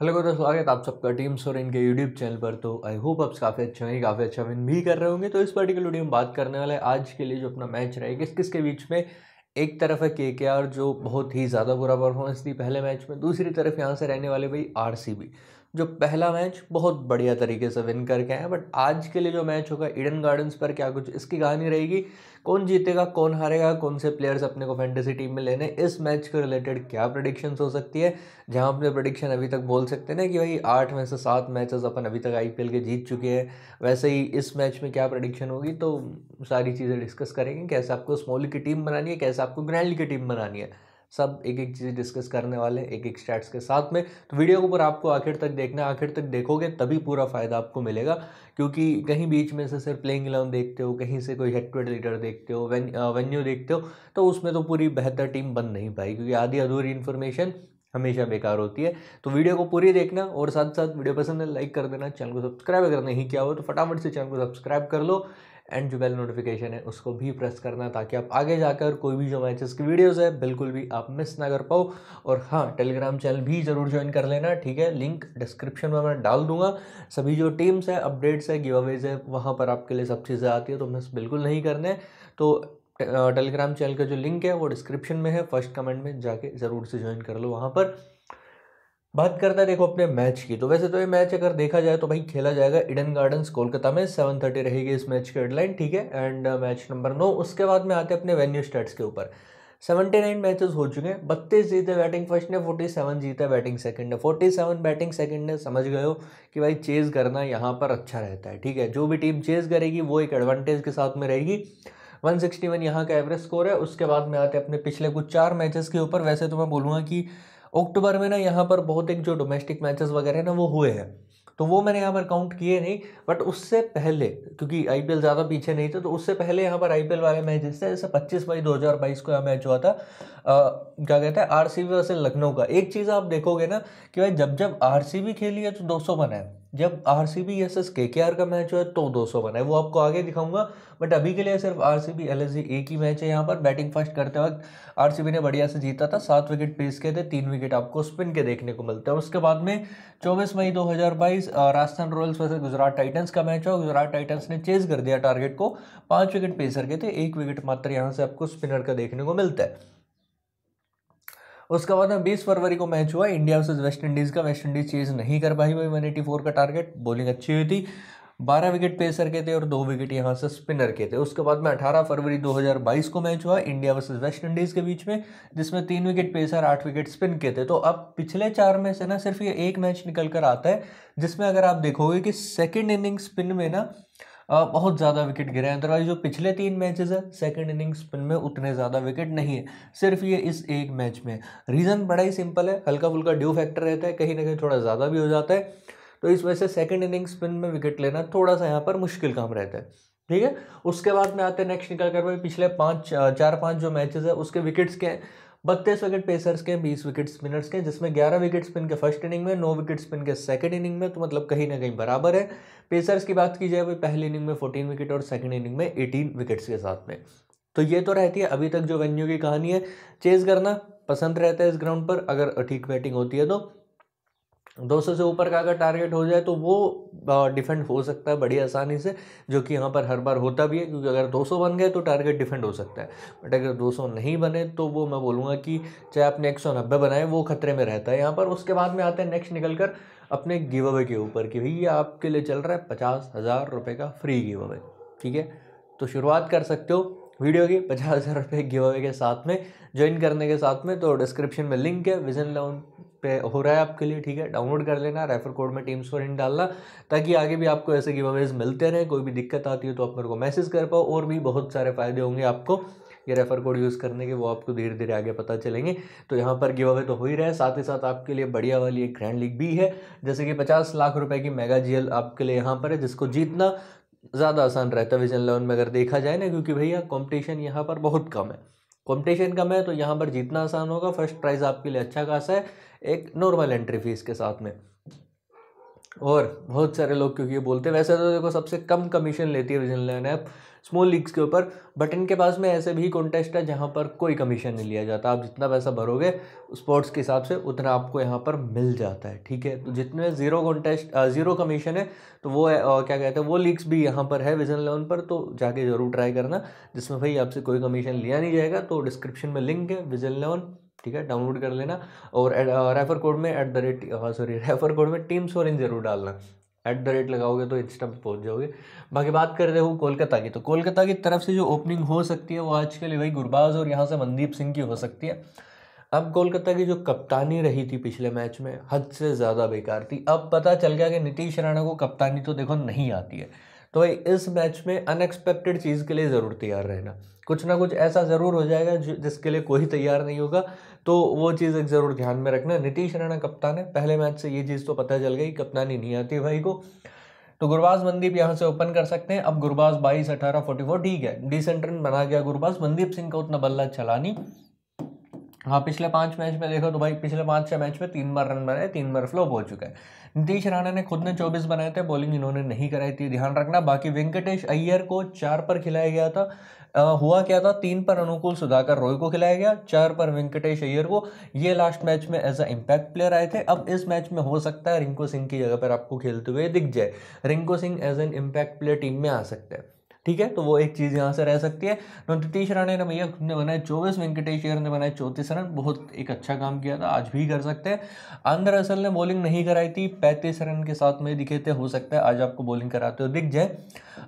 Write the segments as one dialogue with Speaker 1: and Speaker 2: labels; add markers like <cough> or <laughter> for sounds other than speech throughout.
Speaker 1: hello दोस्तों स्वागत आप सबका टीम सोर इनके यूट्यूब चैनल पर तो आई होप आप काफ़ी अच्छे होंगे काफ़ी अच्छा विन भी कर रहे होंगे तो इस पर्टिकुलर वीडियो में बात करने वाले आज के लिए जो अपना मैच रहे किस किस के बीच में एक तरफ है के के आर जो बहुत ही ज़्यादा बुरा परफॉर्मेंस थी पहले मैच में दूसरी तरफ यहाँ से रहने वाले भाई आर सी बी जो पहला मैच बहुत बढ़िया तरीके से विन करके आए बट आज के लिए जो मैच होगा ईडन गार्डन्स पर क्या कुछ इसकी कहानी रहेगी कौन जीतेगा कौन हारेगा कौन से प्लेयर्स अपने को फैंटेसी टीम में लेने इस मैच के रिलेटेड क्या प्रडिक्शंस हो सकती है जहां अपने प्रडिक्शन अभी तक बोल सकते हैं ना कि भाई आठ में से सात मैचेस अपन अभी तक आईपीएल के जीत चुके हैं वैसे ही इस मैच में क्या प्रडिक्शन होगी तो सारी चीज़ें डिस्कस करेंगे कैसे आपको स्मॉल की टीम बनानी है कैसे आपको ग्रैंड की टीम बनानी है सब एक एक चीज़ डिस्कस करने वाले हैं एक एक स्टैट्स के साथ में तो वीडियो के ऊपर आपको आखिर तक देखना आखिर तक देखोगे तभी पूरा फ़ायदा आपको मिलेगा क्योंकि कहीं बीच में से सिर्फ प्लेइंग इलेवन देखते हो कहीं से कोई हेड टू लीडर देखते हो वेन्यू देखते हो तो उसमें तो पूरी बेहतर टीम बन नहीं पाई क्योंकि आधी अधूरी इन्फॉर्मेशन हमेशा बेकार होती है तो वीडियो को पूरी देखना और साथ साथ वीडियो पसंद है लाइक कर देना चैनल को सब्सक्राइब अगर नहीं किया हो तो फटाफट से चैनल को सब्सक्राइब कर लो एंड जो बेल नोटिफिकेशन है उसको भी प्रेस करना ताकि आप आगे जाकर कोई भी जो मैचेस की वीडियोस है बिल्कुल भी आप मिस ना कर पाओ और हाँ टेलीग्राम चैनल भी ज़रूर ज्वाइन कर लेना ठीक है लिंक डिस्क्रिप्शन में मैं डाल दूंगा सभी जो टीम्स है अपडेट्स है गिव अवेज है वहाँ पर आपके लिए सब चीज़ें आती है तो मिस बिल्कुल नहीं करने तो टेलीग्राम चैनल का जो लिंक है वो डिस्क्रिप्शन में है फर्स्ट कमेंट में जाके ज़रूर से ज्वाइन कर लो वहाँ पर बात करते हैं देखो अपने मैच की तो वैसे तो ये मैच अगर देखा जाए तो भाई खेला जाएगा इडन गार्डन्स कोलकाता में सेवन थर्टी रहेगी इस मैच की हेडलाइन ठीक है एंड मैच नंबर नौ उसके बाद में आते हैं अपने वेन्यू स्टेट्स के ऊपर सेवेंटी नाइन मैचेज हो चुके हैं बत्तीस जीते बैटिंग फर्स्ट ने फोर्टी सेवन जीता बैटिंग सेकंड ने फोर्टी सेवन बैटिंग सेकंड ने समझ गए हो कि भाई चेज़ करना यहाँ पर अच्छा रहता है ठीक है जो भी टीम चेज़ करेगी वो एक एडवांटेज के साथ में रहेगी 161 सिक्सटी यहाँ का एवरेज स्कोर है उसके बाद में आते अपने पिछले कुछ चार मैचेस के ऊपर वैसे तो मैं बोलूँगा कि अक्टूबर में ना यहाँ पर बहुत एक जो डोमेस्टिक मैचेस वगैरह ना वो हुए हैं तो वो मैंने यहाँ पर काउंट किए नहीं बट उससे पहले क्योंकि आईपीएल ज़्यादा पीछे नहीं थे तो उससे पहले यहाँ पर आईपीएल वाले मैचेस थे जैसे 25 मई 2022 को यहाँ मैच हुआ था आ, क्या कहते हैं आरसीबी वैसे लखनऊ का एक चीज़ आप देखोगे ना कि भाई जब जब आरसीबी खेली है तो 200 बनाए जब R C B S S K K are का मैच हो तो दो सौ बनाए है वो आपको आगे दिखाऊंगा बट अभी के लिए सिर्फ R C B L S G एक ही मैच है यहाँ पर बैटिंग फर्स्ट करते वक्त आर सी बी ने बढ़िया से जीता था सात विकेट पीस के थे तीन विकेट आपको स्पिन के देखने को मिलते हैं उसके बाद में चौबीस मई दो हज़ार बाईस राजस्थान रॉयल्स वैसे गुजरात टाइटन्स का मैच हुआ गुजरात टाइटन्स ने चेज कर दिया टारगेट को पाँच विकेट पेसर करके थे एक विकेट मात्र यहाँ से आपको स्पिनर का देखने को मिलता है उसके बाद में बीस फरवरी को मैच हुआ इंडिया वर्सेज वेस्ट इंडीज़ का वेस्ट इंडीज़ चेज़ नहीं कर पाई हुई वन एटी फोर का टारगेट बॉलिंग अच्छी हुई थी बारह विकेट पेसर के थे और दो विकेट यहाँ से स्पिनर के थे उसके बाद में अठारह फरवरी दो हजार बाईस को मैच हुआ इंडिया वर्सेज वेस्ट इंडीज़ के बीच में जिसमें तीन विकेट पेसर आठ विकेट स्पिन के थे तो अब पिछले चार में से ना सिर्फ ये एक मैच निकल कर आता है जिसमें अगर आप देखोगे कि सेकेंड इनिंग स्पिन में ना बहुत ज़्यादा विकेट गिरे हैं अदरवाइज जो पिछले तीन मैचेस है सेकंड इनिंग स्पिन में उतने ज़्यादा विकेट नहीं है सिर्फ ये इस एक मैच में रीज़न बड़ा ही सिंपल है हल्का फुल्का ड्यू फैक्टर रहता है कहीं ना कहीं थोड़ा ज़्यादा भी हो जाता है तो इस वजह से सेकेंड इनिंग स्पिन में विकेट लेना थोड़ा सा यहाँ पर मुश्किल काम रहता है ठीक है उसके बाद में आते हैं नेक्स्ट निकल कर भाई पिछले पाँच चार पाँच जो मैचेस है उसके विकेट्स के बत्तीस विकेट पेसर्स के बीस विकेट स्पिनर्स के जिसमें ग्यारह विकेट स्पिन के फर्स्ट इनिंग में नौ विकेट स्पिन के सेकंड इनिंग में तो मतलब कहीं ना कहीं बराबर है पेसर्स की बात की जाए वो पहली इनिंग में फोर्टीन विकेट और सेकेंड इनिंग में एटीन विकेट्स के साथ में तो ये तो रहती है अभी तक जो वेन्यू की कहानी है चेज करना पसंद रहता है इस ग्राउंड पर अगर ठीक बैटिंग होती है तो 200 से ऊपर का अगर टारगेट हो जाए तो वो डिफेंड हो सकता है बड़ी आसानी से जो कि यहाँ पर हर बार होता भी है क्योंकि अगर 200 बन गए तो टारगेट डिफेंड हो सकता है बट अगर 200 नहीं बने तो वो मैं बोलूँगा कि चाहे आपने एक बनाए वो खतरे में रहता है यहाँ पर उसके बाद में आते हैं नेक्स्ट निकल कर अपने गिव अवे के ऊपर कि भाई ये आपके लिए चल रहा है पचास हज़ार रुपये का फ्री गिव अवे ठीक है तो शुरुआत कर सकते हो वीडियो की पचास हज़ार रुपये गिव अवे के साथ में ज्वाइन करने के साथ में तो डिस्क्रिप्शन में लिंक है विजन लाउन पे हो रहा है आपके लिए ठीक है डाउनलोड कर लेना रेफर कोड में टीम्स फॉर इन डालना ताकि आगे भी आपको ऐसे गिव अवेज मिलते रहे कोई भी दिक्कत आती है तो आप मेरे को मैसेज कर पाओ और भी बहुत सारे फ़ायदे होंगे आपको ये रेफर कोड यूज़ करने के वो आपको धीरे धीरे आगे पता चलेंगे तो यहाँ पर गिव अवे तो हो ही रहा है साथ ही साथ आपके लिए बढ़िया वाली एक ग्रैंड लीग भी है जैसे कि पचास लाख रुपए की मेगा जीएल आपके लिए यहाँ पर है जिसको जीतना ज़्यादा आसान रहता है विजन इलेवन में अगर देखा जाए ना क्योंकि भैया कॉम्पिटिशन यहाँ पर बहुत कम है कॉम्पिटिशन कम है तो यहाँ पर जीतना आसान होगा फर्स्ट प्राइज़ आपके लिए अच्छा खासा है एक नॉर्मल एंट्री फ़ीस के साथ में और बहुत सारे लोग क्योंकि ये बोलते हैं वैसे तो देखो सबसे कम कमीशन लेती है regional line app small leagues के ऊपर बट इनके पास में ऐसे भी कॉन्टेस्ट है जहाँ पर कोई कमीशन नहीं लिया जाता आप जितना पैसा भरोगे स्पोर्ट्स के हिसाब से उतना आपको यहाँ पर मिल जाता है ठीक है तो जितने ज़ीरो कॉन्टेस्ट ज़ीरो कमीशन है तो वो है, आ, क्या कहते हैं वो लीग्स भी यहाँ पर है विजन लेवन पर तो जाके ज़रूर ट्राई करना जिसमें भाई आपसे कोई कमीशन लिया नहीं जाएगा तो डिस्क्रिप्शन में लिंक है विजन लेवन ठीक है डाउनलोड कर लेना और रेफर कोड में at the rate sorry refer code में टीम सोरेन जरूर डालना एट द रेट लगाओगे तो इंस्टा पे पहुंच जाओगे बाकी बात कर रहे हो कोलकाता की तो कोलकाता की तरफ से जो ओपनिंग हो सकती है वो आज के लिए वही गुरबाज और यहाँ से मनदीप सिंह की हो सकती है अब कोलकाता की जो कप्तानी रही थी पिछले मैच में हद से ज़्यादा बेकार थी अब पता चल गया कि नीतीश राणा को कप्तानी तो देखो नहीं आती है तो इस मैच में अनएक्सपेक्टेड चीज़ के लिए ज़रूर तैयार रहना कुछ ना कुछ ऐसा ज़रूर हो जाएगा जिसके लिए कोई तैयार नहीं होगा तो वो चीज़ एक ज़रूर ध्यान में रखना नीतीश राणा कप्तान है पहले मैच से ये चीज़ तो पता चल गई कप्तानी नहीं आती भाई को तो गुरबाज मंदीप यहाँ से ओपन कर सकते हैं अब गुरबाज बाईस अठारह फोर्टी फोर ठीक है डिसेंट रन बना गया गुरबाज मंदीप सिंह का उतना बल्ला चला नहीं हाँ पिछले पाँच मैच में देखो तो भाई पिछले पाँच छः मैच में तीन बार रन बनाए तीन बार फ्लॉप हो चुका है नीतीश राणा ने खुद ने चौबीस बनाए थे बॉलिंग इन्होंने नहीं कराई थी ध्यान रखना बाकी वेंकटेश अय्यर को चार पर खिलाया गया था आ, हुआ क्या था तीन पर अनुकूल सुधाकर रॉय को खिलाया गया चार पर वेंकटेश अय्यर को ये लास्ट मैच में एज अ इम्पैक्ट प्लेयर आए थे अब इस मैच में हो सकता है रिंकू सिंह की जगह पर आपको खेलते हुए दिख जाए Rinku Singh as an impact player team में आ सकते हैं ठीक है तो वो एक चीज़ यहाँ से रह सकती है नीतीश राणे ने भैया ने बनाए चौबीस वेंकटेश ने बनाए चौतीस रन बहुत एक अच्छा काम किया था आज भी कर सकते हैं अंदर असल ने बॉलिंग नहीं कराई थी पैंतीस रन के साथ में दिखे थे हो सकता है आज आपको बॉलिंग कराते हो दिख जाए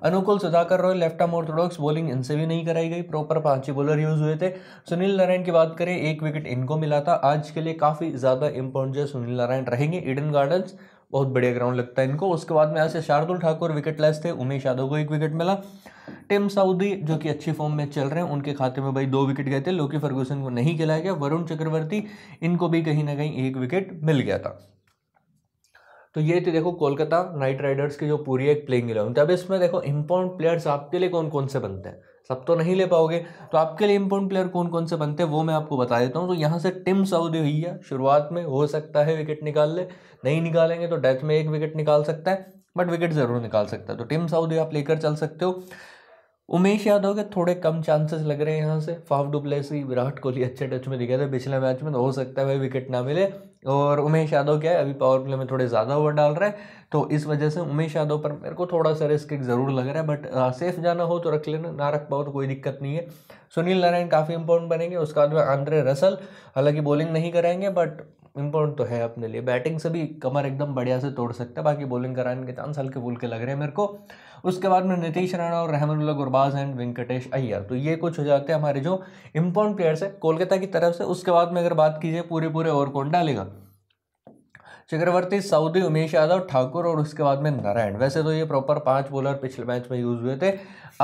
Speaker 1: Anukul Sudhakar Roy left arm orthodox bowling इनसे भी नहीं कराई गई प्रॉपर पांच ही बॉलर यूज हुए थे सुनील नारायण की बात करें एक विकेट इनको मिला था आज के लिए काफ़ी ज़्यादा इंपॉर्टेंट जो सुनील नारायण रहेंगे ईडन गार्डन्स बहुत बढ़िया ग्राउंड लगता है इनको उसके बाद में यहाँ से शार्दुल ठाकुर विकेट लैस थे उमेश यादव को एक विकेट मिला टिम साउदी जो कि अच्छी फॉर्म में चल रहे हैं उनके खाते में भाई दो विकेट गए थे लोकी फर्गूसन को नहीं खिलाया गया वरुण चक्रवर्ती इनको भी कहीं ना कहीं एक विकेट मिल गया था तो ये थे देखो कोलकाता नाइट राइडर्स की जो पूरी एक प्लेइंग इलेवन तो अब इसमें देखो इम्पोर्टेंट प्लेयर्स आपके लिए कौन कौन से बनते हैं सब तो नहीं ले पाओगे तो आपके लिए इम्पोर्टेंट प्लेयर कौन कौन से बनते हैं वो मैं आपको बता देता हूँ तो यहाँ से टिम सऊदी हुई है शुरुआत में हो सकता है विकेट निकाल ले नहीं निकालेंगे तो डेथ में एक विकेट निकाल सकता है बट विकेट ज़रूर निकाल सकता है तो टिम सऊदी आप लेकर चल सकते हो उमेश यादव के थोड़े कम चांसेस लग रहे हैं यहाँ से फाफ डुप्लेसी विराट कोहली अच्छे टच में दिखे थे पिछले मैच में तो हो सकता है भाई विकेट ना मिले और उमेश यादव क्या है अभी पावर प्ले में थोड़े ज़्यादा ओवर डाल रहा है तो इस वजह से उमेश यादव पर मेरे को थोड़ा सा रिस्क ज़रूर लग रहा है बट सेफ जाना हो तो रख लेना ना रख पाओ तो कोई दिक्कत नहीं है सुनील नारायण काफ़ी इंपॉर्टेंट बनेंगे उसके बाद में आंद्रे रसल हालांकि बॉलिंग नहीं करेंगे बट इम्पोर्टेंट तो है अपने लिए बैटिंग से भी कमर एकदम बढ़िया से तोड़ सकता है बाकी बॉलिंग कराने के चांस हल्के के लग रहे हैं मेरे को उसके बाद में नीतीश राणा और रहमानुल्ला गुरबाज एंड वेंकटेश अय्यर तो ये कुछ हो जाते हैं हमारे जो इम्पोर्टेंट प्लेयर्स है कोलकाता की तरफ से उसके बाद में अगर बात कीजिए पूरे पूरे ओवर कौन डालेगा चक्रवर्ती सऊदी उमेश यादव ठाकुर और उसके बाद में नारायण वैसे तो ये प्रॉपर पांच बॉलर पिछले मैच में यूज़ हुए थे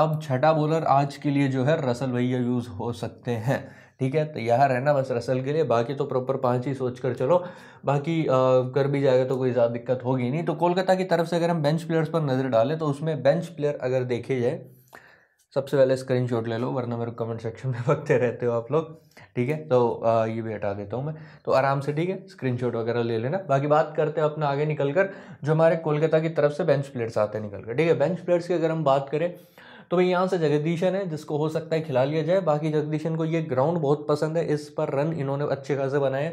Speaker 1: अब छठा बॉलर आज के लिए जो है रसल भैया यूज़ हो सकते हैं ठीक है तो यहाँ रहना बस रसल के लिए बाकी तो प्रॉपर पाँच ही सोच कर चलो बाकी आ, कर भी जाएगा तो कोई ज़्यादा दिक्कत होगी नहीं तो कोलकाता की तरफ से अगर हम बेंच प्लेयर्स पर नज़र डालें तो उसमें बेंच प्लेयर अगर देखे जाए सबसे पहले स्क्रीन शॉट ले लो वरना मेरे कमेंट सेक्शन में बगते <laughs> रहते हो आप लोग ठीक है तो आ, ये भी हटा देता हूँ मैं तो आराम से ठीक है स्क्रीन शॉट वगैरह ले लेना बाकी बात करते हैं अपना आगे निकल कर जो हमारे कोलकाता की तरफ से बेंच प्लेयर्स आते हैं निकल कर ठीक है बेंच प्लेयर्स की अगर हम बात करें तो भाई यहाँ से जगदीशन है जिसको हो सकता है खिला लिया जाए बाकी जगदीशन को ये ग्राउंड बहुत पसंद है इस पर रन इन्होंने अच्छे खासे बनाए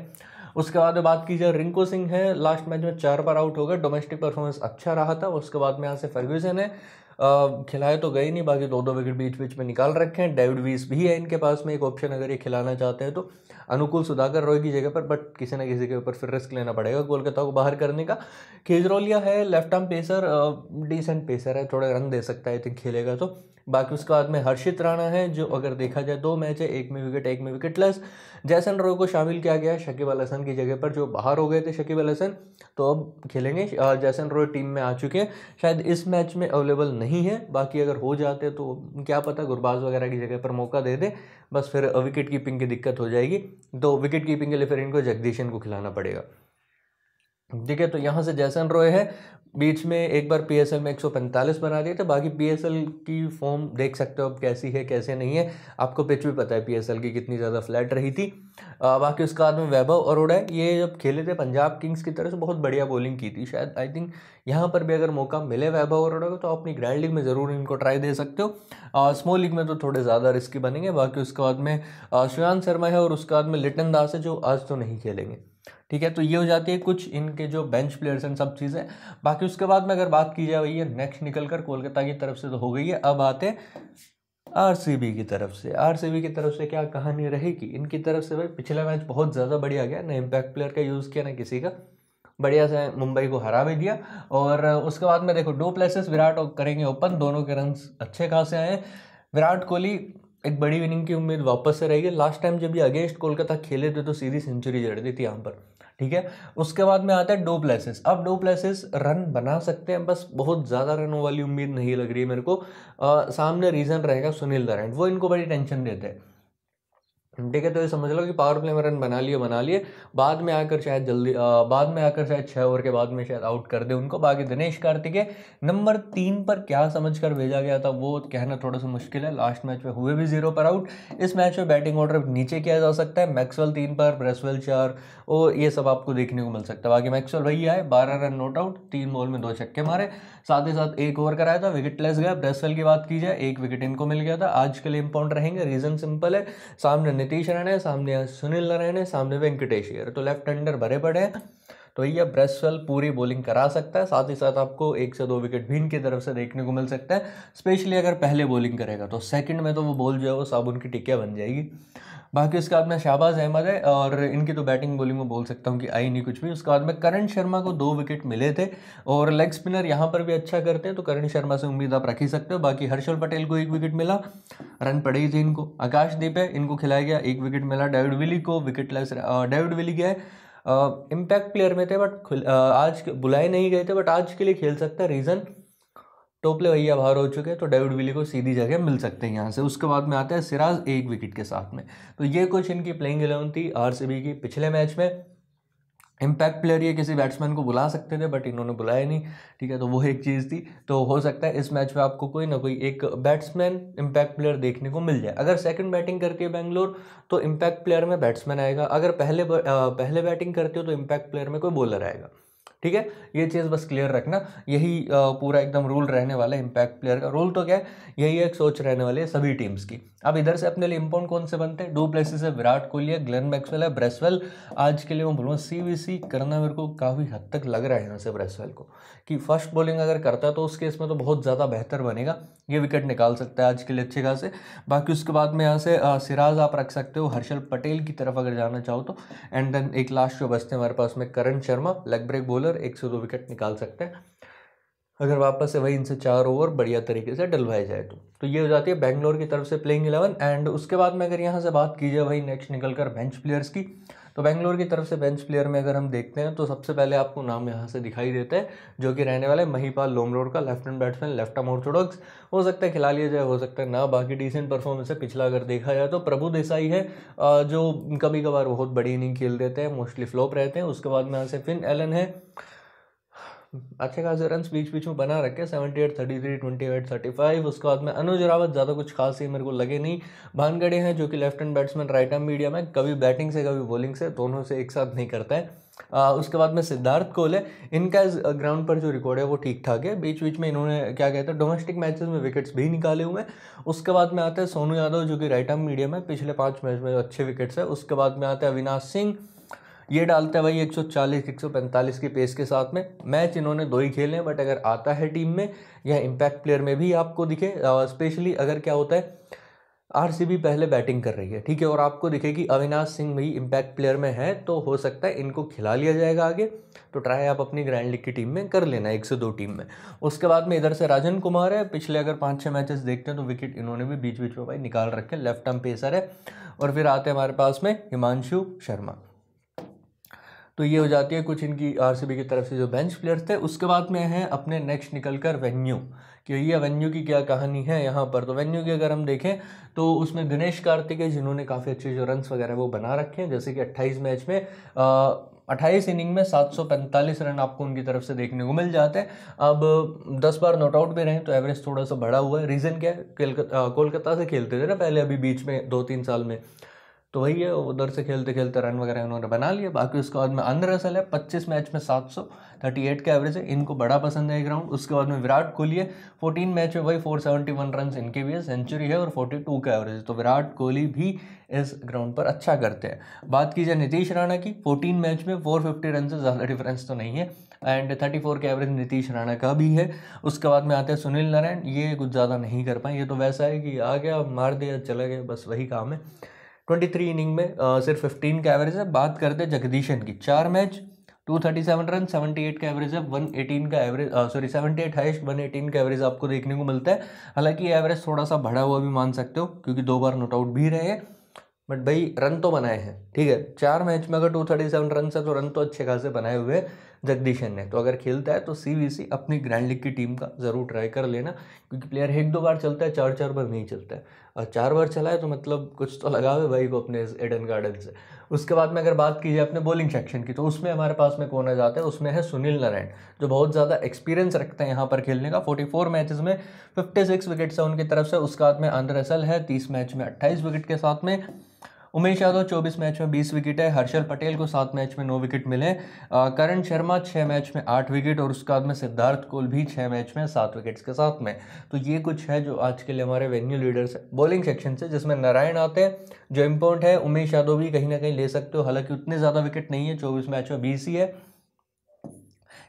Speaker 1: उसके बाद में बात की जाए रिंकू सिंह है लास्ट मैच में चार बार आउट हो गए डोमेस्टिक परफॉर्मेंस अच्छा रहा था उसके बाद में यहाँ से फर्ग्यूसन है खिलाए तो गए नहीं बाकी दो दो विकेट बीच बीच में निकाल रखे हैं डेविड वीस भी है इनके पास में एक ऑप्शन अगर ये खिलाना चाहते हैं तो अनुकूल सुधाकर रॉय की जगह पर बट किसी ना किसी के ऊपर फिर रिस्क लेना पड़ेगा कोलकाता को बाहर करने का खेजरौलिया है left arm pacer decent pacer है थोड़े रन दे सकता है आई थिंक खेलेगा तो बाकी उसके बाद में हर्षित राणा है जो अगर देखा जाए दो मैच है एक में विकेट एक में विकेट लेस जैसन रॉय को शामिल किया गया शकीब अल हसन की जगह पर जो बाहर हो गए थे शकीब अल हसन तो अब खेलेंगे जैसन रॉय टीम में आ चुके हैं शायद इस मैच में अवेलेबल नहीं है बाकी अगर हो जाते तो क्या पता गुरबाज वगैरह की जगह पर मौका दे दे बस फिर विकेट कीपिंग की दिक्कत हो जाएगी तो विकेट कीपिंग के लिए फिर इनको जगदीशन को खिलाना पड़ेगा ठीक है तो यहाँ से जैसन रॉय है बीच में एक बार पी एस एल में 145 बना दिए थे बाकी पी एस एल की फॉर्म देख सकते हो अब कैसी है कैसे नहीं है आपको पिच भी पता है पी एस एल की कितनी ज़्यादा फ्लैट रही थी आ, बाकी उसके बाद में वैभव अरोड़ा ये जब खेले थे पंजाब किंग्स की तरफ से बहुत बढ़िया बॉलिंग की थी शायद आई थिंक यहाँ पर भी अगर मौका मिले वैभव अरोड़ा को तो अपनी ग्रैंड लीग में ज़रूर इनको ट्राई दे सकते हो स्मॉल लीग में तो थोड़े ज़्यादा रिस्की बनेंगे बाकी उसके बाद में सुशांत शर्मा है और उसके बाद में लिटन दास है जो आज तो नहीं खेलेंगे ठीक है तो ये हो जाती है कुछ इनके जो बेंच प्लेयर्स हैं सब चीज़ें बाकी उसके बाद में अगर बात की जाए भैया नेक्स्ट निकल कर कोलकाता की तरफ से तो हो गई है अब आते आरसीबी की तरफ से आरसीबी की तरफ से क्या कहानी रहेगी इनकी तरफ से भाई पिछला मैच बहुत ज़्यादा बढ़िया गया ना इम्पैक्ट प्लेयर का यूज़ किया ना किसी का बढ़िया से मुंबई को हरा भी दिया और उसके बाद में देखो दो प्लेसेस विराट करेंगे ओपन दोनों के रन अच्छे खासे आए विराट कोहली एक बड़ी विनिंग की उम्मीद वापस से रहेगी लास्ट टाइम जब ये अगेंस्ट कोलकाता खेले थे तो सीधी सेंचुरी जड़ दी थी यहाँ पर ठीक है उसके बाद में आता है डो प्लेसेस अब डो प्लेसेस रन बना सकते हैं बस बहुत ज़्यादा रनों वाली उम्मीद नहीं लग रही है मेरे को आ, सामने रीज़न रहेगा सुनील नारायण वो इनको बड़ी टेंशन देते हैं ठीक है तो ये समझ लो कि पावर प्ले में रन बना लिए बना लिए बाद में आकर शायद जल्दी आ, बाद में आकर शायद छः ओवर के बाद में शायद आउट कर दे उनको बाकी दिनेश कार्तिके नंबर तीन पर क्या समझ कर भेजा गया था वो कहना थोड़ा सा मुश्किल है लास्ट मैच में हुए भी जीरो पर आउट इस मैच में बैटिंग ऑर्डर नीचे किया जा सकता है मैक्सवेल तीन पर ब्रेसवेल चार और ये सब आपको देखने को मिल सकता है बाकी मैक्सवेल वही आए बारह रन नोट आउट तीन बॉल में दो छक्के मारे साथ ही साथ एक ओवर कराया था विकेट लेस गया ब्रेसवेल की बात की जाए एक विकेट इनको मिल गया था आज के लिए इंपॉर्ट रहेंगे रीज़न सिंपल है सामने नीतीश राणा है सामने सुनील नारायण है सामने वेंकटेश अय्यर तो लेफ्ट हैंडर भरे पड़े हैं तो भैया ब्रेसवेल पूरी बॉलिंग करा सकता है साथ ही साथ आपको एक से दो विकेट भी इनकी तरफ से देखने को मिल सकता है स्पेशली अगर पहले बॉलिंग करेगा तो सेकंड में तो वो बॉल जो है वो साबुन की टिकिया बन जाएगी बाकी उसके बाद में शाहबाज अहमद है और इनकी तो बैटिंग बोलिंग में बोल सकता हूँ कि आई नहीं कुछ भी उसके बाद में करण शर्मा को दो विकेट मिले थे और लेग स्पिनर यहाँ पर भी अच्छा करते हैं तो करण शर्मा से उम्मीद आप रख ही सकते हो बाकी हर्षल पटेल को एक विकेट मिला रन पड़े ही थे इनको आकाशदीप है इनको खिलाया गया एक विकेट मिला डेविड विली को विकेट लेस डेविड विली गया है इम्पैक्ट प्लेयर में थे बट आज बुलाए नहीं गए थे बट आज के लिए खेल सकता है रीज़न टोपले भैया बाहर हो चुके हैं तो डेविड विली को सीधी जगह मिल सकते हैं यहाँ से उसके बाद में आता है सिराज एक विकेट के साथ में तो ये कुछ इनकी प्लेइंग एलेवन थी आर की पिछले मैच में इम्पैक्ट प्लेयर ये किसी बैट्समैन को बुला सकते थे बट इन्होंने बुलाया नहीं ठीक है तो वो एक चीज़ थी तो हो सकता है इस मैच में आपको कोई ना कोई एक बैट्समैन इम्पैक्ट प्लेयर देखने को मिल जाए अगर सेकंड बैटिंग करती है बैंगलोर तो इम्पैक्ट प्लेयर में बैट्समैन आएगा अगर पहले पहले बैटिंग करते हो तो इम्पैक्ट प्लेयर में कोई बॉलर आएगा ठीक है ये चीज़ बस क्लियर रखना यही पूरा एकदम रूल रहने वाला है इम्पैक्ट प्लेयर का रूल तो क्या है यही एक सोच रहने वाली है सभी टीम्स की अब इधर से अपने लिए इम्पोर्ट कौन से बनते हैं डू प्लेसिस है विराट कोहली है ग्लेन मैक्सवेल है ब्रेसवेल आज के लिए मैं बोलूँगा सी वी सी करना मेरे को काफ़ी हद तक लग रहा है यहाँ से ब्रेसवेल को कि फर्स्ट बॉलिंग अगर करता है तो उस केस में तो बहुत ज़्यादा बेहतर बनेगा ये विकेट निकाल सकता है आज के लिए अच्छे खास बाकी उसके बाद में यहाँ से सिराज आप रख सकते हो हर्षल पटेल की तरफ अगर जाना चाहो तो एंड देन एक लास्ट जो बचते हैं हमारे पास में Karan Sharma leg break bowler bowler एक से दो विकेट निकाल सकते हैं अगर वापस से वही इनसे चार ओवर बढ़िया तरीके से डलवाया जाए तो तो ये हो जाती है बैंगलोर की तरफ से प्लेइंग इलेवन एंड उसके बाद में अगर यहाँ से बात की जाए वही नेक्स्ट निकल कर बेंच प्लेयर्स की तो बेंगलोर की तरफ से बेंच प्लेयर में अगर हम देखते हैं तो सबसे पहले आपको नाम यहाँ से दिखाई देता है जो कि रहने वाले महीपाल लोमरोड का left hand batsman left arm orthodox हो सकता है खिला लिया जाए हो सकता है ना बाकी डिसेंट परफॉर्मेंस है पिछला अगर देखा जाए तो प्रभु देसाई है जो कभी कभार बहुत बड़ी इनिंग खेल देते हैं मोस्टली फ्लॉप रहते हैं उसके बाद में यहाँ से फिन एलन है अच्छे खासे रन बीच बीच में बना रखे seventy eight thirty three twenty eight thirty five उसके बाद में अनुज रावत ज़्यादा कुछ खास ही मेरे को लगे नहीं भानगड़े हैं जो कि left hand batsman right hand medium है कभी बैटिंग से कभी बॉलिंग से दोनों से एक साथ नहीं करता है आ, उसके बाद में सिद्धार्थ कोहले इनका ग्राउंड पर जो रिकॉर्ड है वो ठीक ठाक है बीच बीच में इन्होंने क्या कहते हैं डोमेस्टिक मैचेस में विकेट्स भी निकाले हुए हैं उसके बाद में आते हैं सोनू यादव जो कि राइट आर्म मीडियम है पिछले पाँच मैच में अच्छे विकेट्स है उसके बाद में आते हैं अविनाश सिंह ये डालता है भाई 140 145 के पेस के साथ में मैच इन्होंने दो ही खेले हैं बट अगर आता है टीम में या इम्पैक्ट प्लेयर में भी आपको दिखे स्पेशली अगर क्या होता है आरसीबी पहले बैटिंग कर रही है ठीक है और आपको दिखे कि अविनाश सिंह भी इम्पैक्ट प्लेयर में है तो हो सकता है इनको खिला लिया जाएगा आगे तो ट्राई आप अपनी ग्रैंड लीग की टीम में कर लेना एक से दो टीम में उसके बाद में इधर से राजन कुमार है पिछले अगर पाँच छः मैचेस देखते हैं तो विकेट इन्होंने भी बीच बीच में भाई निकाल रखे लेफ्ट आर्म पेसर है और फिर आते हैं हमारे पास में हिमांशु शर्मा तो ये हो जाती है कुछ इनकी आरसीबी की तरफ से जो बेंच प्लेयर्स थे उसके बाद में हैं अपने नेक्स्ट निकल कर वेन्यू कि ये वेन्यू की क्या कहानी है यहाँ पर तो वेन्यू की अगर हम देखें तो उसमें दिनेश कार्तिक है जिन्होंने काफ़ी अच्छे जो रन्स वगैरह वो बना रखे हैं जैसे कि अट्ठाईस मैच में आ, अट्ठाईस इनिंग में 745 रन आपको उनकी तरफ से देखने को मिल जाते हैं अब 10 बार नॉट आउट भी रहे तो एवरेज थोड़ा सा बढ़ा हुआ है रीज़न क्या है कोलकाता से खेलते थे ना पहले अभी बीच में दो तीन साल में तो वही है उधर से खेलते खेलते रन वगैरह इन्होंने बना लिया बाकी उसके बाद में अंदर असल है पच्चीस मैच में सात सौ थर्टी एट का एवरेज है इनको बड़ा पसंद है ग्राउंड उसके बाद में विराट कोहली है फोर्टीन मैच में वही फोर सेवेंटी वन रन इनके भी है सेंचुरी है और फोर्टी टू का एवरेज है तो विराट कोहली भी इस ग्राउंड पर अच्छा करते हैं बात की जाए नीतीश राणा की फोर्टीन मैच में फोर फिफ्टी रन से ज़्यादा डिफरेंस तो नहीं है एंड थर्टी फोर के एवरेज नीतीश राणा का भी है उसके बाद में आते हैं सुनील नारायण ये कुछ ज़्यादा नहीं कर पाए ये तो वैसा है कि आ गया मार दिया चला गया बस वही काम है 23 इनिंग में आ, सिर्फ 15 का एवरेज है बात करते हैं जगदीशन की चार मैच 237 रन 78 का एवरेज है 118 का एवरेज सॉरी 78 वन एटीन का एवरेज आपको देखने को मिलता है हालांकि एवरेज थोड़ा सा बढ़ा हुआ भी मान सकते हो क्योंकि दो बार नोट आउट भी रहे हैं बट भाई रन तो बनाए हैं ठीक है चार मैच में अगर 237 रन है तो रन तो अच्छे खासे बनाए हुए हैं जगदीशन ने तो अगर खेलता है तो सी अपनी ग्रैंड लीग की टीम का ज़रूर ट्राई कर लेना क्योंकि प्लेयर एक दो बार चलता है चार चार बार नहीं चलता है और चार बार चला है तो मतलब कुछ तो लगा हुए भाई को अपने एडन गार्डन से उसके बाद में अगर बात की जाए अपने बॉलिंग सेक्शन की तो उसमें हमारे पास में कौन आ जाता है उसमें है सुनील नारायण जो बहुत ज़्यादा एक्सपीरियंस रखते हैं यहाँ पर खेलने का 44 मैचेस में 56 विकेट्स हैं उनकी तरफ से उसके बाद में अंदर असल है 30 मैच में 28 विकेट के साथ में उमेश यादव 24 मैच में 20 विकेट है हर्षल पटेल को सात मैच में नौ विकेट मिले करण शर्मा छः मैच में आठ विकेट और उसके बाद में सिद्धार्थ कोल भी छः मैच में सात विकेट्स के साथ में तो ये कुछ है जो आज के लिए हमारे वेन्यू लीडर्स बॉलिंग सेक्शन से जिसमें नारायण आते हैं जो इम्पोर्टेंट है उमेश यादव भी कहीं ना कहीं ले सकते हो हालांकि उतने ज़्यादा विकेट नहीं है चौबीस मैच में बीस ही है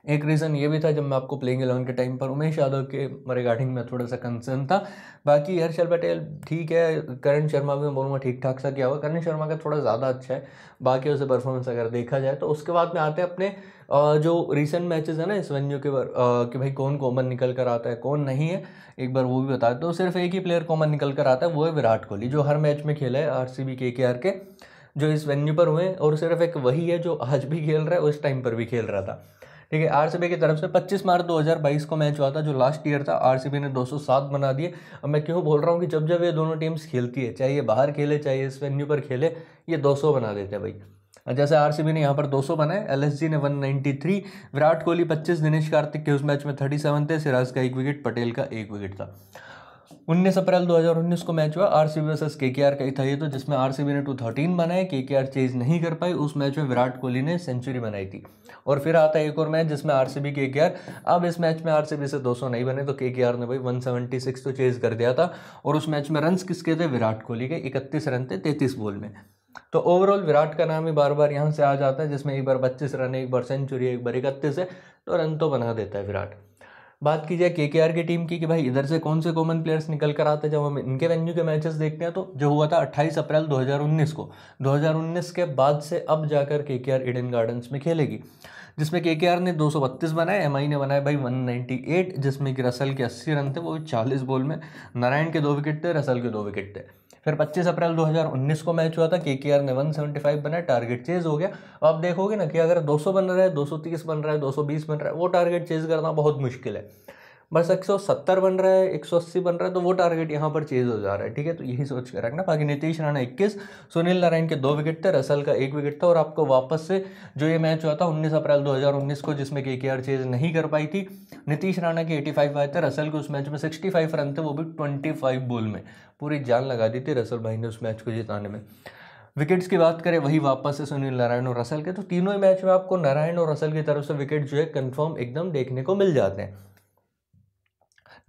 Speaker 1: एक रीज़न ये भी था जब मैं आपको प्लेइंग एलेवन के टाइम पर उमेश यादव के रिगार्डिंग में थोड़ा सा कंसर्न था बाकी हर्षल पटेल ठीक है करण शर्मा भी मैं बोलूँगा ठीक ठाक सा किया हुआ करण शर्मा का थोड़ा ज़्यादा अच्छा है बाकी उसे परफॉर्मेंस अगर देखा जाए तो उसके बाद में आते हैं अपने जो रिसेंट मैचेस है ना इस वेन्यू के बार कि भाई कौन कॉमन निकल कर आता है कौन नहीं है एक बार वो भी बता दो सिर्फ एक ही प्लेयर कॉमन निकल कर आता है वो है विराट कोहली जो हर मैच में खेला है आर सी बी के के आर के जो इस वेन्यू पर हुए और सिर्फ एक वही है जो आज भी खेल रहा है उस टाइम पर भी खेल रहा था ठीक है आरसीबी की तरफ से 25 मार्च 2022 को मैच हुआ था जो लास्ट ईयर था आरसीबी ने 207 बना दिए अब मैं क्यों बोल रहा हूँ कि जब जब ये दोनों टीम्स खेलती है चाहे ये बाहर खेले चाहे इस वेन्यू पर खेले ये 200 बना देते हैं भाई जैसे आरसीबी ने यहाँ पर 200 बनाए एलएसजी ने 193 विराट कोहली 25 दिनेश कार्तिक के उस मैच में 37 थे सिराज का एक विकेट पटेल का एक विकेट था 19 अप्रैल 2019 को मैच हुआ आरसीबी वर्सेस केकेआर का ही था ये तो जिसमें आरसीबी ने 213 बनाए केकेआर चेज नहीं कर पाई उस मैच में विराट कोहली ने सेंचुरी बनाई थी और फिर आता है एक और मैच जिसमें आरसीबी केकेआर अब इस मैच में आरसीबी से 200 नहीं बने तो केकेआर ने भाई 176 तो चेज कर दिया था और उस मैच में रन किसके थे विराट कोहली के इकतीस रन थे तैतीस बॉल में तो ओवरऑल विराट का नाम ही बार बार यहाँ से आ जाता है जिसमें एक बार पच्चीस रन एक बार सेंचुरी एक बार इकतीस है तो रन तो बना देता है विराट बात की जाए के की टीम की कि भाई इधर से कौन से कॉमन प्लेयर्स निकल कर आते जब हम इनके वेन्यू के मैचेस देखते हैं तो जो हुआ था 28 अप्रैल 2019 को 2019 के बाद से अब जाकर के के ईडन गार्डन्स में खेलेगी जिसमें के के ने दो बनाए एम ने बनाए भाई 198 जिसमें कि रसल के 80 रन थे वो 40 बॉल में नारायण के दो विकेट थे रसल के दो विकेट थे फिर 25 अप्रैल 2019 को मैच हुआ था के के आर ने 175 बनाया टारगेट चेज हो गया अब आप देखोगे ना कि अगर 200 बन रहा है 230 बन रहा है 220 बन रहा है वो टारगेट चेज करना बहुत मुश्किल है बस एक सौ सत्तर बन रहा है एक सौ अस्सी बन रहा है तो वो टारगेट यहाँ पर चेज हो जा रहा है ठीक है तो यही सोच कर रखना बाकी नीतीश राणा इक्कीस सुनील नारायण के दो विकेट थे रसल का एक विकेट था और आपको वापस से जो ये मैच हुआ था उन्नीस अप्रैल दो को जिसमें के चेज नहीं कर पाई थी नीतीश राणा के एटी आए थे रसल के उस मैच में सिक्सटी रन थे वो भी ट्वेंटी बॉल में पूरी जान लगा दी थी रसल भाई ने उस मैच को जिताने में विकेट्स की बात करें वही वापस से सुनील नारायण और रसल के तो तीनों ही मैच में आपको नारायण और रसल की तरफ से विकेट जो है कंफर्म एकदम देखने को मिल जाते हैं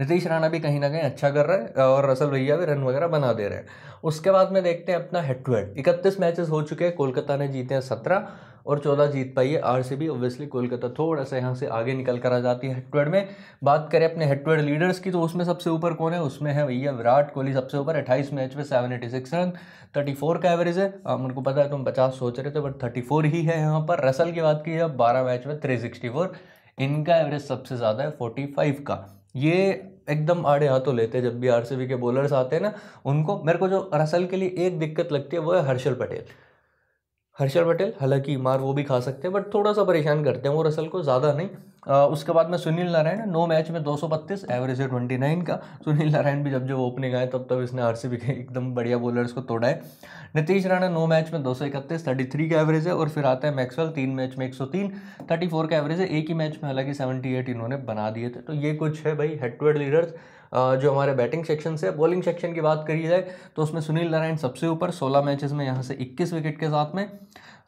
Speaker 1: नीतीश राणा भी कहीं ना कहीं अच्छा कर रहे हैं और रसल भैया भी रन वगैरह बना दे रहे हैं उसके बाद में देखते हैं अपना हेड टू हेड इकतीस मैचेस हो चुके हैं कोलकाता ने जीते हैं सत्रह और चौदह जीत पाई है R C B obviously Kolkata थोड़ा सा यहाँ से आगे निकल कर आ जाती है हेड में बात करें अपने हेड लीडर्स की तो उसमें सबसे ऊपर कौन है उसमें है भैया विराट कोहली सबसे ऊपर अट्ठाईस मैच में seven eighty six run thirty four का एवरेज है हम उनको पता है तुम तो पचास सोच रहे थे बट थर्टी फोर ही है यहाँ पर रसल की बात की है बारह मैच में थ्री सिक्सटी फोर इनका एवरेज सबसे ज़्यादा है फोर्टी फाइव का ये एकदम आड़े हाथों लेते हैं जब भी आर के बॉलर्स आते हैं ना उनको मेरे को जो रसल के लिए एक दिक्कत लगती है वो है हर्षल पटेल हर्षल पटेल हालांकि मार वो भी खा सकते हैं बट थोड़ा सा परेशान करते हैं वो रसल को ज़्यादा नहीं उसके बाद में सुनील नारायण नौ मैच में 232 एवरेज है ट्वेंटी का सुनील नारायण भी जब जब ओपनिंग आए तब तब इसने आर के एकदम बढ़िया बॉलर्स को तोड़ा है नीतीश राणा नौ मैच में दो सौ इकतीस थर्टी थ्री का एवरेज है और फिर आता है मैक्सवेल तीन मैच में एक सौ तीन थर्टी फोर का एवरेज है एक ही मैच में हालांकि सेवेंटी एट इन्होंने बना दिए थे तो ये कुछ है भाई हेड टू हेड लीडर्स जो हमारे बैटिंग सेक्शन से बॉलिंग सेक्शन की बात करी जाए तो उसमें सुनील नारायण सबसे ऊपर सोलह मैचेस में यहाँ से इक्कीस विकेट के साथ में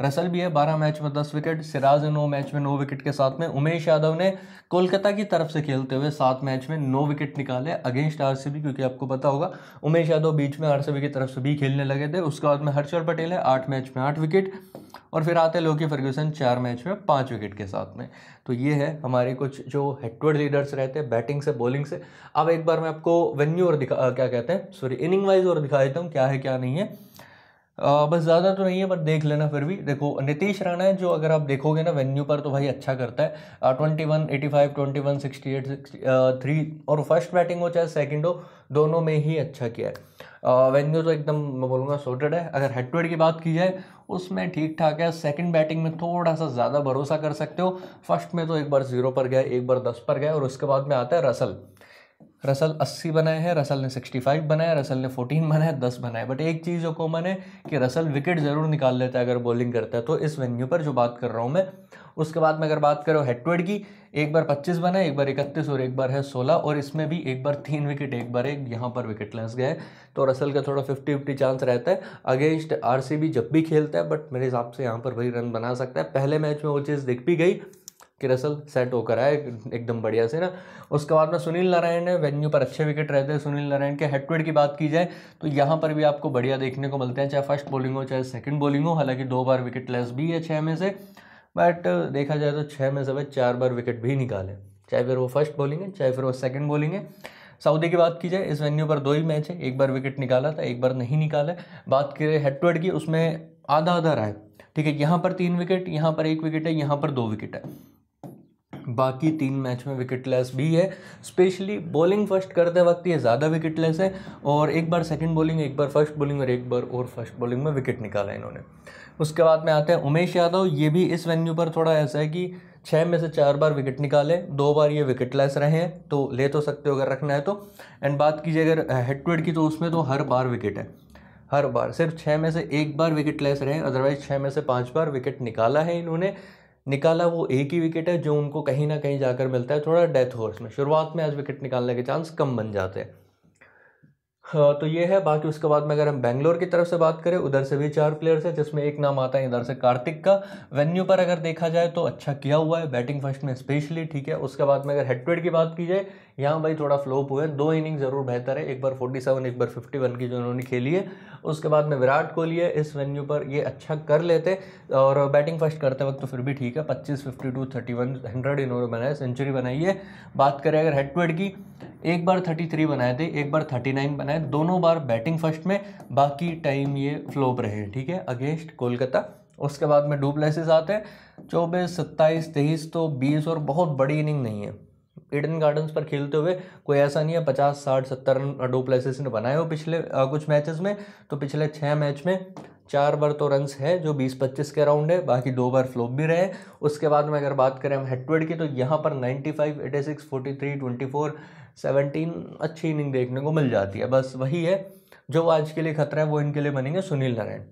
Speaker 1: रसल भी है बारह मैच में दस विकेट सिराज ने नौ मैच में नौ विकेट के साथ में उमेश यादव ने कोलकाता की तरफ से खेलते हुए सात मैच में नौ विकेट निकाले अगेंस्ट बी क्योंकि आपको पता होगा उमेश यादव बीच में बी की तरफ से भी खेलने लगे थे उसके बाद में हर्षर पटेल है आठ मैच में आठ विकेट और फिर आते हैं लोकी फर्ग्यूसन चार मैच में पांच विकेट के साथ में तो ये है हमारे कुछ जो हेडवर्ड लीडर्स रहते हैं बैटिंग से बॉलिंग से अब एक बार मैं आपको वेन्यू और दिखा क्या कहते हैं सॉरी इनिंग वाइज और दिखा देता हूँ क्या है क्या नहीं है आ, बस ज़्यादा तो नहीं है पर देख लेना फिर भी देखो नीतीश राणा है जो अगर आप देखोगे ना वेन्यू पर तो भाई अच्छा करता है twenty one eighty five twenty one sixty eight three और फर्स्ट बैटिंग हो चाहे सेकेंड हो दोनों में ही अच्छा किया है वेन्यू तो एकदम मैं बोलूँगा सोटेड है अगर हेड टू हेड की बात की जाए उसमें ठीक ठाक है सेकंड बैटिंग में थोड़ा सा ज़्यादा भरोसा कर सकते हो फर्स्ट में तो एक बार जीरो पर गया एक बार दस पर गया और उसके बाद में आता है रसल रसल 80 बनाए हैं रसल ने 65 बनाया रसल ने 14 बनाए 10 बनाए बट एक चीज़ जो कॉमन है कि रसल विकेट ज़रूर निकाल लेता है अगर बॉलिंग करता है तो इस वेन्यू पर जो बात कर रहा हूँ मैं उसके बाद में अगर बात करो हेटवर्ड की एक बार 25 बनाए एक बार 31 और एक बार है 16 और इसमें भी एक बार तीन विकेट एक बार एक यहाँ पर विकेट लेंस गए तो रसल का थोड़ा फिफ्टी फिफ्टी चांस रहता है अगेंस्ट आर जब भी खेलता है बट मेरे हिसाब से यहाँ पर वही रन बना सकता है पहले मैच में वो चीज़ दिख भी गई कि रसल सेट होकर आए एकदम बढ़िया से ना उसके बाद में सुनील नारायण है वेन्यू पर अच्छे विकेट रहते हैं सुनील नारायण के हेडवेड की बात की जाए तो यहाँ पर भी आपको बढ़िया देखने को मिलते हैं चाहे फर्स्ट बॉलिंग हो चाहे सेकंड बॉलिंग हो हालांकि दो बार विकेट लेस भी है छः में से बट देखा जाए तो छः में से वह चार बार विकेट भी निकाले चाहे फिर वो फर्स्ट बॉलिंग है चाहे फिर वो सेकेंड बॉलिंग है सऊदी की बात की जाए इस वेन्यू पर दो ही मैच है एक बार विकेट निकाला था एक बार नहीं निकाला बात करें हेड की उसमें आधा आधा रहा है ठीक है यहाँ पर तीन विकेट यहाँ पर एक विकेट है यहाँ पर दो विकेट है बाकी तीन मैच में विकेटलेस भी है स्पेशली बॉलिंग फर्स्ट करते वक्त ये ज़्यादा विकेटलेस है और एक बार सेकंड बॉलिंग एक बार फर्स्ट बॉलिंग और एक बार और फर्स्ट बॉलिंग में विकेट निकाला इन्होंने उसके बाद में आते हैं उमेश यादव ये भी इस वेन्यू पर थोड़ा ऐसा है कि छः में से चार बार विकेट निकाले दो बार ये विकेटलेस रहे हैं तो ले तो सकते हो अगर रखना है तो एंड बात कीजिए अगर हेड टू हेड की तो उसमें तो हर बार विकेट है हर बार सिर्फ छः में से एक बार विकेट लेस रहे अदरवाइज छः में से पाँच बार विकेट निकाला है इन्होंने निकाला वो एक ही विकेट है जो उनको कहीं ना कहीं जाकर मिलता है थोड़ा डेथ होर्स में शुरुआत में आज विकेट निकालने के चांस कम बन जाते हैं हाँ, तो ये है बाकी उसके बाद में अगर हम बैंगलोर की तरफ से बात करें उधर से भी चार प्लेयर्स हैं जिसमें एक नाम आता है इधर से कार्तिक का वेन्यू पर अगर देखा जाए तो अच्छा किया हुआ है बैटिंग फर्स्ट में स्पेशली ठीक है उसके बाद में अगर हेडवेड की बात की जाए यहाँ भाई थोड़ा फ्लोप हुए दो इनिंग ज़रूर बेहतर है एक बार फोर्टी एक बार फिफ्टी की जो उन्होंने खेली है उसके बाद में विराट कोहली है इस वेन्यू पर ये अच्छा कर लेते और बैटिंग फर्स्ट करते वक्त तो फिर भी ठीक है टू थर्टी वन हंड्रेड इन्होंने बनाया सेंचुरी बनाई है बात करें अगर हेडवेड की एक बार थ्री बनाए थे एक बार नाइन बनाए दोनों बार बैटिंग फर्स्ट में बाकी टाइम ये फ्लोप रहे ठीक है अगेंस्ट कोलकाता उसके बाद में डुप्लेसिस आते हैं चौबीस सत्ताईस तेईस तो बीस और बहुत बड़ी इनिंग नहीं है इडन गार्डन्स पर खेलते हुए कोई ऐसा नहीं है पचास साठ सत्तर रन डुप्लेसिस ने बनाए हो पिछले कुछ मैचेस में तो पिछले छः मैच में चार बार तो रन्स है जो 20-25 के राउंड है बाकी दो बार फ्लोप भी रहे उसके बाद में अगर बात करें हम हेटवेड की तो यहाँ पर 95, 86, 43, 24 सेवनटीन अच्छी इनिंग देखने को मिल जाती है बस वही है जो आज के लिए खतरा है वो इनके लिए बनेंगे सुनील नारायण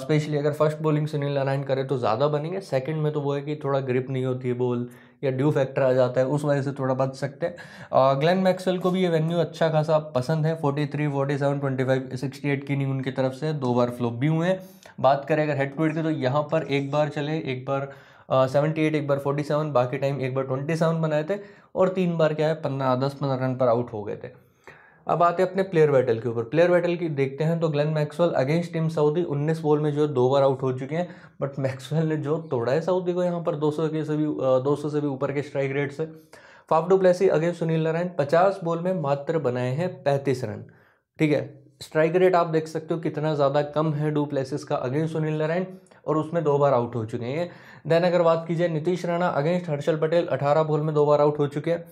Speaker 1: स्पेशली अगर फर्स्ट बॉलिंग सुनील नारायण करे तो ज़्यादा बनेंगे सेकंड में तो वो है कि थोड़ा ग्रिप नहीं होती है बॉल या ड्यू फैक्टर आ जाता है उस वजह से थोड़ा बच सकते हैं ग्लेन मैक्सवेल को भी ये वेन्यू अच्छा खासा पसंद है 43, 47, 25, 68 की इनिंग उनकी तरफ से दो बार फ्लोप भी हुए हैं बात करें अगर हेड टू हेड की तो यहाँ पर एक बार चले एक बार सेवेंटी एट एक बार फोर्टी सेवन बाकी टाइम एक बार ट्वेंटी सेवन बनाए थे और तीन बार क्या है पंद्रह दस पंद्रह रन पर आउट हो गए थे अब आते हैं अपने प्लेयर बैटल के ऊपर प्लेयर बैटल की देखते हैं तो Glenn Maxwell against Tim Southee उन्नीस बॉल में जो दो बार आउट हो चुके हैं बट मैक्सवेल ने जो तोड़ा है सऊदी को यहाँ पर सौ के से भी सौ से भी ऊपर के स्ट्राइक रेट से Faf du Plessis against Sunil Narine पचास बॉल में मात्र बनाए हैं पैंतीस रन ठीक है स्ट्राइक रेट आप देख सकते हो कितना ज़्यादा कम है डू प्लेसिस का अगेंस्ट सुनील नारायण और उसमें दो बार आउट हो चुके हैं देन अगर बात की जाए नीतीश राणा अगेंस्ट हर्षल पटेल अठारह बॉल में दो बार आउट हो चुके हैं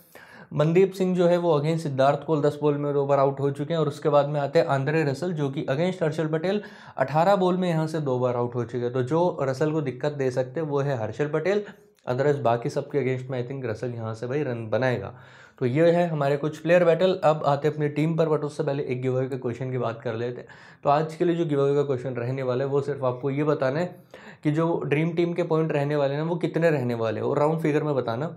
Speaker 1: मनदीप सिंह जो है वो अगेंस्ट सिद्धार्थ कोल दस बॉल में दो बार आउट हो चुके हैं और उसके बाद में आते हैं आंद्रे रसल जो कि अगेंस्ट हर्षल पटेल अठारह बॉल में यहाँ से दो बार आउट हो चुके हैं तो जो रसल को दिक्कत दे सकते हैं वो है हर्षल पटेल अदरवाइज बाकी सबके अगेंस्ट में आई थिंक रसल यहाँ से भाई रन बनाएगा तो ये है हमारे कुछ प्लेयर बैटल अब आते अपनी टीम पर बट उससे पहले एक गिवे के क्वेश्चन की बात कर लेते हैं तो आज के लिए जो गिवे का क्वेश्चन रहने वाला है वो सिर्फ आपको ये बताना है कि जो ड्रीम टीम के पॉइंट रहने वाले हैं वो कितने रहने वाले हैं और राउंड फिगर में बताना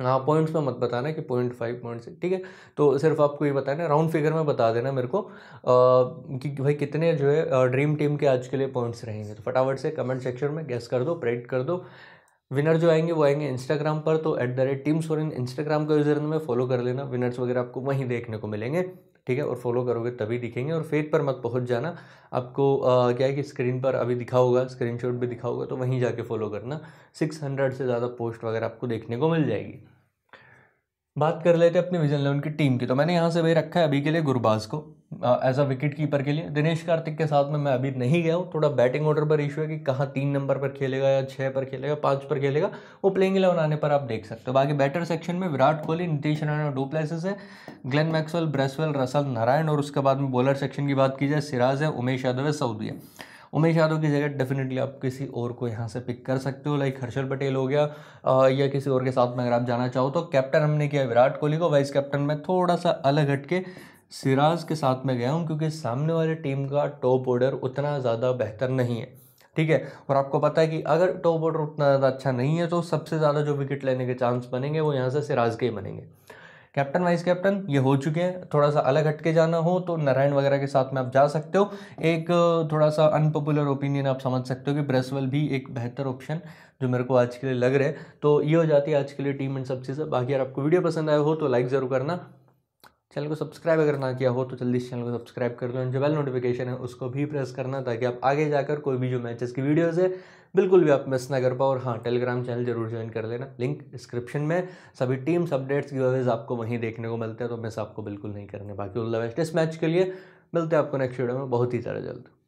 Speaker 1: हाँ पॉइंट्स में मत बताना कि पॉइंट फाइव पॉइंट सिक्स ठीक है तो सिर्फ आपको ये बताना राउंड फिगर में बता देना मेरे को आ, कि भाई कितने जो है ड्रीम टीम के आज के लिए पॉइंट्स रहेंगे तो फटाफट से कमेंट सेक्शन में गैस कर दो प्रेड कर दो विनर जो आएंगे वो आएंगे इंस्टाग्राम पर तो at the rate team Soren Instagram का यूज़र में फॉलो कर लेना विनर्स वगैरह आपको वहीं देखने को मिलेंगे ठीक है और फॉलो करोगे तभी दिखेंगे और फेक पर मत पहुंच जाना आपको आ, क्या है कि स्क्रीन पर अभी दिखा होगा स्क्रीन भी दिखा होगा तो वहीं जाके फॉलो करना सिक्स हंड्रेड से ज़्यादा पोस्ट वगैरह आपको देखने को मिल जाएगी बात कर लेते हैं अपने विजन लेवन की टीम की तो मैंने यहाँ से भाई रखा है अभी के लिए गुरबाज को एज अ विकेट कीपर के लिए दिनेश कार्तिक के साथ में मैं अभी नहीं गया हूँ थोड़ा बैटिंग ऑर्डर पर इशू है कि कहाँ तीन नंबर पर खेलेगा या छः पर खेलेगा पाँच पर खेलेगा वो प्लेइंग इलेवन आने पर आप देख सकते हो बाकी बैटर सेक्शन में विराट कोहली नीतीश राणा और प्लेसेस है Glenn Maxwell Bracewell Russell Narine और उसके बाद में बॉलर सेक्शन की बात की जाए सिराज है उमेश यादव है सऊदी है उमेश यादव की जगह डेफिनेटली आप किसी और को यहाँ से पिक कर सकते हो लाइक हर्षल पटेल हो गया या किसी और के साथ में अगर आप जाना चाहो तो कैप्टन हमने किया विराट कोहली को वाइस कैप्टन में थोड़ा सा अलग हटके सिराज के साथ में गया हूँ क्योंकि सामने वाले टीम का टॉप ऑर्डर उतना ज़्यादा बेहतर नहीं है ठीक है और आपको पता है कि अगर टॉप ऑर्डर उतना ज़्यादा अच्छा नहीं है तो सबसे ज़्यादा जो विकेट लेने के चांस बनेंगे वो यहाँ से सिराज के ही बनेंगे कैप्टन वाइस कैप्टन ये हो चुके हैं थोड़ा सा अलग हटके जाना हो तो नारायण वगैरह के साथ में आप जा सकते हो एक थोड़ा सा अनपॉपुलर ओपिनियन आप समझ सकते हो कि ब्रेसवेल भी एक बेहतर ऑप्शन जो मेरे को आज के लिए लग रहा है तो ये हो जाती है आज के लिए टीम एंड सब चीज़ें बाकी अगर आपको वीडियो पसंद आया हो तो लाइक ज़रूर करना चैनल को सब्सक्राइब अगर ना किया हो तो जल्दी इस चैनल को सब्सक्राइब कर दो जो बेल नोटिफिकेशन है उसको भी प्रेस करना ताकि आप आगे जाकर कोई भी जो मैचेस की वीडियोस है बिल्कुल भी आप मिस ना कर पाओ और हाँ टेलीग्राम चैनल जरूर ज्वाइन कर लेना लिंक डिस्क्रिप्शन में सभी टीम्स अपडेट्स की वजह आपको वहीं देखने को मिलते हैं तो मिस आपको बिल्कुल नहीं करने बाकी उल्ला वेस्ट इस मैच के लिए मिलते हैं आपको नेक्स्ट वीडियो में बहुत ही ज़्यादा जल्द